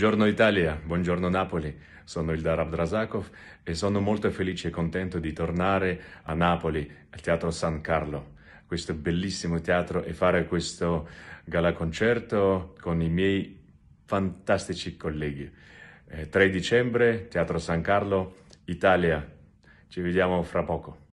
Buongiorno Italia, buongiorno Napoli, sono il Darab Abdrasakov e sono molto felice e contento di tornare a Napoli, al Teatro San Carlo, questo bellissimo teatro e fare questo gala concerto con i miei fantastici colleghi. 3 eh, dicembre, Teatro San Carlo, Italia, ci vediamo fra poco.